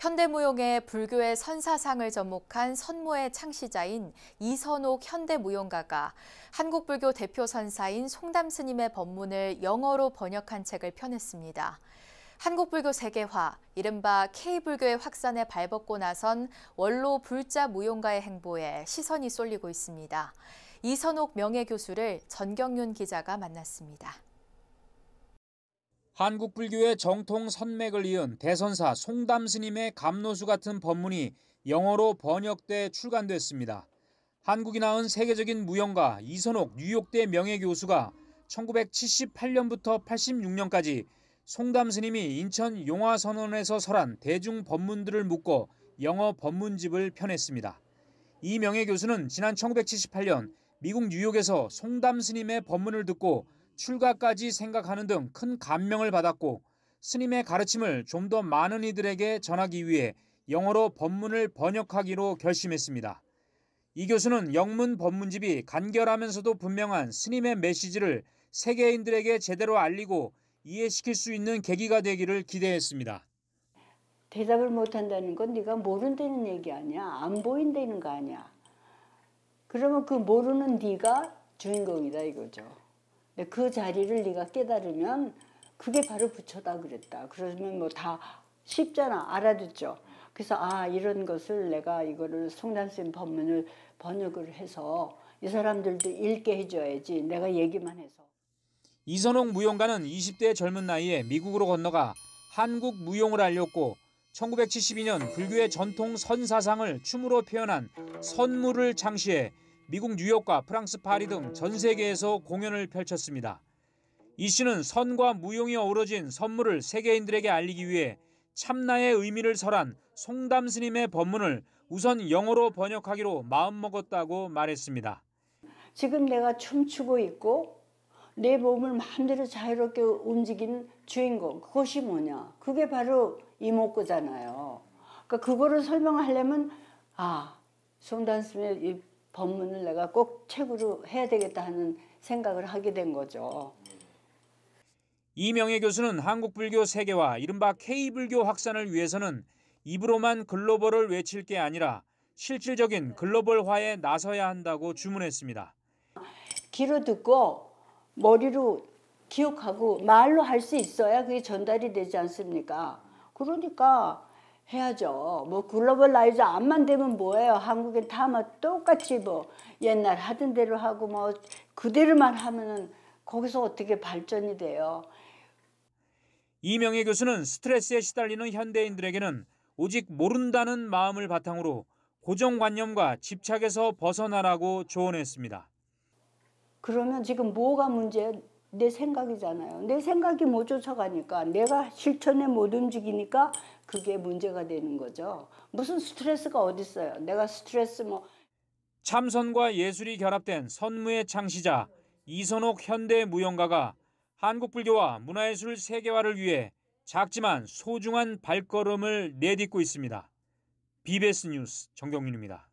현대무용의 불교의 선사상을 접목한 선모의 창시자인 이선옥 현대무용가가 한국불교 대표 선사인 송담스님의 법문을 영어로 번역한 책을 펴냈습니다. 한국불교 세계화, 이른바 K불교의 확산에 발벗고 나선 원로 불자 무용가의 행보에 시선이 쏠리고 있습니다. 이선옥 명예교수를 전경윤 기자가 만났습니다. 한국 불교의 정통 선맥을 이은 대선사 송담 스님의 감로수 같은 법문이 영어로 번역돼 출간됐습니다. 한국이 낳은 세계적인 무용가 이선옥 뉴욕대 명예교수가 1978년부터 86년까지 송담 스님이 인천 용화선원에서 설한 대중 법문들을 묶어 영어 법문집을 펴냈습니다. 이 명예교수는 지난 1978년 미국 뉴욕에서 송담 스님의 법문을 듣고 출가까지 생각하는 등 큰 감명을 받았고 스님의 가르침을 좀 더 많은 이들에게 전하기 위해 영어로 법문을 번역하기로 결심했습니다. 이 교수는 영문 법문집이 간결하면서도 분명한 스님의 메시지를 세계인들에게 제대로 알리고 이해시킬 수 있는 계기가 되기를 기대했습니다. 대답을 못한다는 건 네가 모른다는 얘기 아니야. 안 보인다는 거 아니야. 그러면 그 모르는 네가 주인공이다 이거죠. 네, 그 자리를 네가 깨달으면 그게 바로 부처다 그랬다. 그러면 뭐 다 쉽잖아. 알아듣죠. 그래서 아 이런 것을 내가 이거를 송담쌤 법문을 번역을 해서 이 사람들도 읽게 해줘야지 내가 얘기만 해서. 이선홍 무용가는 20대 젊은 나이에 미국으로 건너가 한국 무용을 알렸고 1972년 불교의 전통 선사상을 춤으로 표현한 선무를 창시해 미국 뉴욕과 프랑스 파리 등 전 세계에서 공연을 펼쳤습니다. 이 씨는 선과 무용이 어우러진 선물을 세계인들에게 알리기 위해 참나의 의미를 설한 송담 스님의 법문을 우선 영어로 번역하기로 마음먹었다고 말했습니다. 지금 내가 춤추고 있고 내 몸을 마음대로 자유롭게 움직이 주인공 그것이 뭐냐 그게 바로 이목구잖아요. 그러니까 그거를 설명하려면 아 송단 스님의 법문을 내가 꼭 책으로 해야 되겠다 하는 생각을 하게 된 거죠. 이명혜 교수는 한국불교 세계화, 이른바 K불교 확산을 위해서는 입으로만 글로벌을 외칠 게 아니라 실질적인 글로벌화에 나서야 한다고 주문했습니다. 귀로 듣고 머리로 기억하고 말로 할 수 있어야 그게 전달이 되지 않습니까? 그러니까 해야죠. 뭐 글로벌라이즈 안만 되면 뭐예요? 한국인 다뭐 똑같이 뭐 옛날 하던 대로 하고 뭐 그대로만 하면은 거기서 어떻게 발전이 돼요? 이명희 교수는 스트레스에 시달리는 현대인들에게는 오직 모른다는 마음을 바탕으로 고정관념과 집착에서 벗어나라고 조언했습니다. 그러면 지금 뭐가 문제예요? 내 생각이잖아요. 내 생각이 못 뭐 쫓아가니까 내가 실천에 못 움직이니까 그게 문제가 되는 거죠. 무슨 스트레스가 어디 있어요. 내가 스트레스 뭐 참선과 예술이 결합된 선무의 창시자 이선옥 현대 무용가가 한국 불교와 문화예술 세계화를 위해 작지만 소중한 발걸음을 내딛고 있습니다. BBS 뉴스 정경윤입니다.